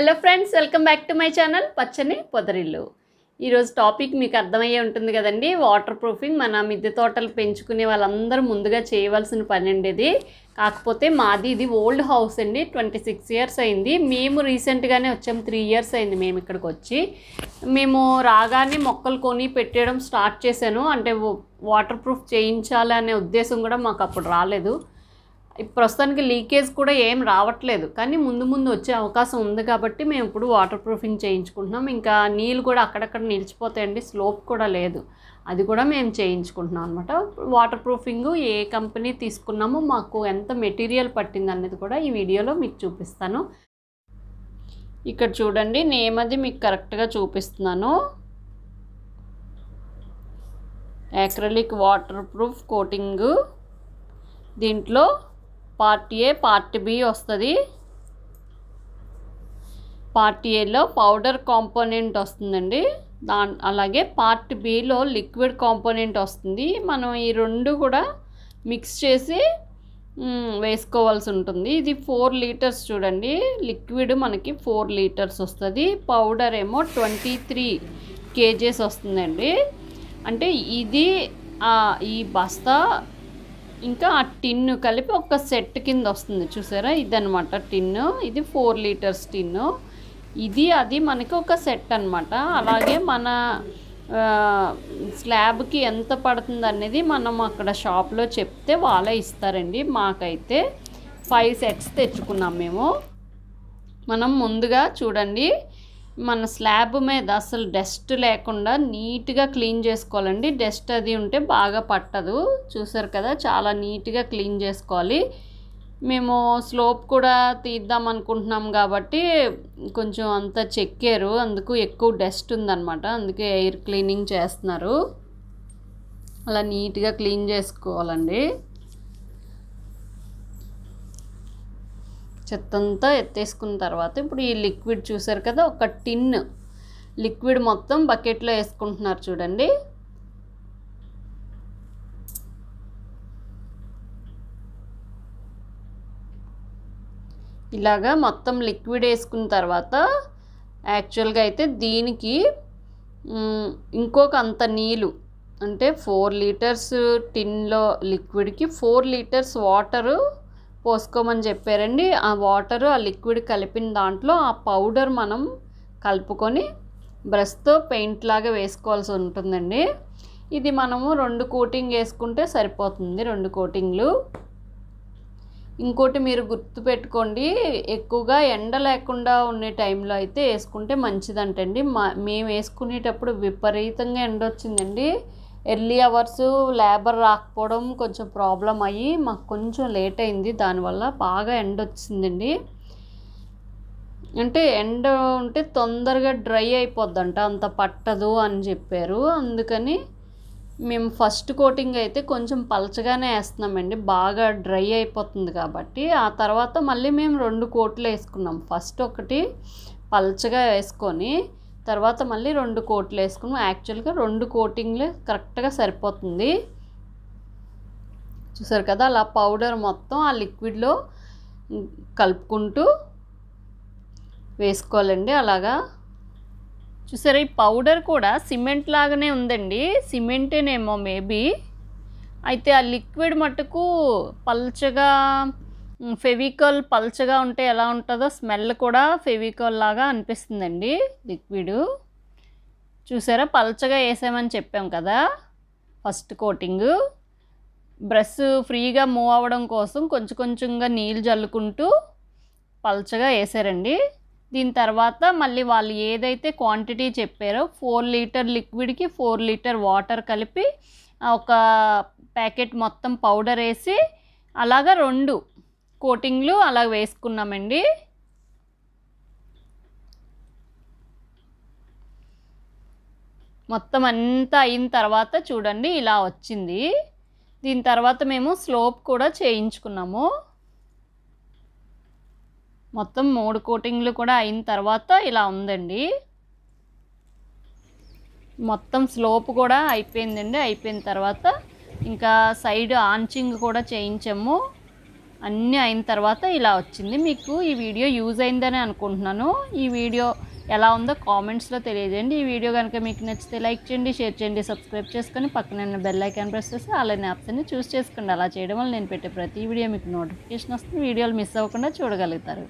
hello friends welcome back to my channel పచ్చని పొదరిల్లు ఈరోజు టాపిక్ మీకు అర్థమయ్యే ఉంటుంది కదండి వాటర్ ప్రూఫింగ్ మన మిద్దె తోటలు పెంచుకునే వాళ్ళందరూ ముందుగా చేయవలసిన పని అండి ఇది కాకపోతే మాది ఇది ఓల్డ్ హౌస్ అండి ట్వంటీ సిక్స్ ఇయర్స్ అయింది మేము రీసెంట్గానే వచ్చాము త్రీ ఇయర్స్ అయింది మేము ఇక్కడికి వచ్చి మేము రాగానే మొక్కలు కొని పెట్టడం స్టార్ట్ చేశాను అంటే వాటర్ ప్రూఫ్ చేయించాలనే ఉద్దేశం కూడా మాకు అప్పుడు రాలేదు ప్రస్తుతానికి లీకేజ్ కూడా ఏం రావట్లేదు కానీ ముందు ముందు వచ్చే అవకాశం ఉంది కాబట్టి మేము ఇప్పుడు వాటర్ ప్రూఫింగ్ చేయించుకుంటున్నాం ఇంకా నీళ్ళు కూడా అక్కడక్కడ నిలిచిపోతాయండి స్లోప్ కూడా లేదు అది కూడా మేము చేయించుకుంటున్నాం అనమాట వాటర్ ప్రూఫింగ్ ఏ కంపెనీ తీసుకున్నామో మాకు ఎంత మెటీరియల్ పట్టింది అనేది కూడా ఈ వీడియోలో మీకు చూపిస్తాను ఇక్కడ చూడండి నేమ్ అది మీకు కరెక్ట్గా చూపిస్తున్నాను యాక్రలిక్ వాటర్ ప్రూఫ్ కోటింగ్ దీంట్లో పార్ట్ ఏ పార్ట్ బి వస్తుంది పార్ట్ ఏలో పౌడర్ కాంపోనెంట్ వస్తుందండి దా అలాగే పార్ట్ బిలో లిక్విడ్ కాంపోనెంట్ వస్తుంది మనం ఈ రెండు కూడా మిక్స్ చేసి వేసుకోవాల్సి ఉంటుంది ఇది ఫోర్ లీటర్స్ చూడండి లిక్విడ్ మనకి ఫోర్ లీటర్స్ వస్తుంది పౌడర్ ఏమో ట్వంటీ త్రీ కేజీస్ వస్తుందండి అంటే ఇది ఈ బస్తా ఇంకా ఆ టిన్ను కలిపి ఒక సెట్ కింద వస్తుంది చూసారా ఇదనమాట టిన్ను ఇది ఫోర్ లీటర్స్ టిన్ను ఇది అది మనకి ఒక సెట్ అనమాట అలాగే మన స్లాబ్కి ఎంత పడుతుంది అనేది మనం అక్కడ షాప్లో చెప్తే వాళ్ళే ఇస్తారండి మాకైతే ఫైవ్ సెట్స్ తెచ్చుకున్నాం మేము మనం ముందుగా చూడండి మన స్లాబ్ మీద అసలు డస్ట్ లేకుండా నీట్గా క్లీన్ చేసుకోవాలండి డస్ట్ అది ఉంటే బాగా పట్టదు చూసారు కదా చాలా నీట్గా క్లీన్ చేసుకోవాలి మేము స్లోప్ కూడా తీద్దాం అనుకుంటున్నాం కాబట్టి కొంచెం అంత చెక్కారు అందుకు ఎక్కువ డస్ట్ ఉందన్నమాట అందుకే ఎయిర్ క్లీనింగ్ చేస్తున్నారు అలా నీట్గా క్లీన్ చేసుకోవాలండి చెత్తంతా ఎత్తేసుకున్న తర్వాత ఇప్పుడు ఈ లిక్విడ్ చూసారు కదా ఒక టిన్ లిక్విడ్ మొత్తం బకెట్లో వేసుకుంటున్నారు చూడండి ఇలాగా మొత్తం లిక్విడ్ వేసుకున్న తర్వాత యాక్చువల్గా అయితే దీనికి ఇంకొక అంత నీళ్ళు అంటే ఫోర్ లీటర్స్ టిన్లో లిక్విడ్కి ఫోర్ లీటర్స్ వాటరు పోసుకోమని చెప్పారండి ఆ వాటర్ ఆ లిక్విడ్ కలిపిన దాంట్లో ఆ పౌడర్ మనం కలుపుకొని బ్రష్తో పెయింట్ లాగా వేసుకోవాల్సి ఉంటుందండి ఇది మనము రెండు కోటింగ్ వేసుకుంటే సరిపోతుంది రెండు కోటింగ్లు ఇంకోటి మీరు గుర్తుపెట్టుకోండి ఎక్కువగా ఎండ లేకుండా ఉండే టైంలో అయితే వేసుకుంటే మంచిదంటండి మా మేము వేసుకునేటప్పుడు విపరీతంగా ఎండ వచ్చిందండి ఎర్లీ అవర్స్ లేబర్ రాకపోవడం కొంచెం ప్రాబ్లం అయ్యి మాకు కొంచెం లేట్ అయింది దానివల్ల బాగా ఎండ వచ్చిందండి అంటే ఎండ ఉంటే తొందరగా డ్రై అయిపోద్దంట అంత పట్టదు అని చెప్పారు అందుకని మేము ఫస్ట్ కోటింగ్ అయితే కొంచెం పలచగానే వేస్తున్నామండి బాగా డ్రై అయిపోతుంది కాబట్టి ఆ తర్వాత మళ్ళీ మేము రెండు కోట్లు వేసుకున్నాం ఫస్ట్ ఒకటి పలచగా వేసుకొని తర్వాత మళ్ళీ రెండు కోట్లు వేసుకున్నాం యాక్చువల్గా రెండు కోటింగ్లు కరెక్ట్గా సరిపోతుంది చూసారు కదా అలా పౌడర్ మొత్తం ఆ లిక్విడ్లో కలుపుకుంటూ వేసుకోవాలండి అలాగా చూసారు ఈ పౌడర్ కూడా సిమెంట్ లాగానే ఉందండి సిమెంటేనేమో మేబీ అయితే ఆ లిక్విడ్ మట్టుకు పల్చగా ఫెవికాల్ పల్చగా ఉంటే ఎలా ఉంటుందో స్మెల్ కూడా ఫెవికాల్ లాగా అనిపిస్తుందండి లిక్విడ్ చూసారా పల్చగా వేసామని చెప్పాం కదా ఫస్ట్ కోటింగ్ బ్రష్ ఫ్రీగా మూవ్ అవ్వడం కోసం కొంచెం కొంచెంగా నీళ్ళు జల్లుకుంటూ పల్చగా వేసారండి దీని తర్వాత మళ్ళీ వాళ్ళు ఏదైతే క్వాంటిటీ చెప్పారో ఫోర్ లీటర్ లిక్విడ్కి ఫోర్ లీటర్ వాటర్ కలిపి ఒక ప్యాకెట్ మొత్తం పౌడర్ వేసి అలాగ రెండు కోటింగ్లు అలా వేసుకున్నామండి మొత్తం అంతా అయిన తర్వాత చూడండి ఇలా వచ్చింది దీని తర్వాత మేము స్లోప్ కూడా చేయించుకున్నాము మొత్తం మూడు కోటింగ్లు కూడా అయిన తర్వాత ఇలా ఉందండి మొత్తం స్లోప్ కూడా అయిపోయిందండి అయిపోయిన తర్వాత ఇంకా సైడ్ ఆంచింగ్ కూడా చేయించాము అన్నీ అయిన తర్వాత ఇలా వచ్చింది మీకు ఈ వీడియో యూజ్ అయిందని అనుకుంటున్నాను ఈ వీడియో ఎలా ఉందో కామెంట్స్లో తెలియజేయండి ఈ వీడియో కనుక మీకు నచ్చితే లైక్ చేయండి షేర్ చేయండి సబ్స్క్రైబ్ చేసుకొని పక్కన బెల్ ఐకాన్ ప్రెస్ చేసి యాప్స్ అన్ని చూస్ చేసుకోండి అలా చేయడం వల్ల నేను పెట్టే ప్రతి వీడియో మీకు నోటిఫికేషన్ వస్తుంది వీడియోలు మిస్ అవ్వకుండా చూడగలుగుతారు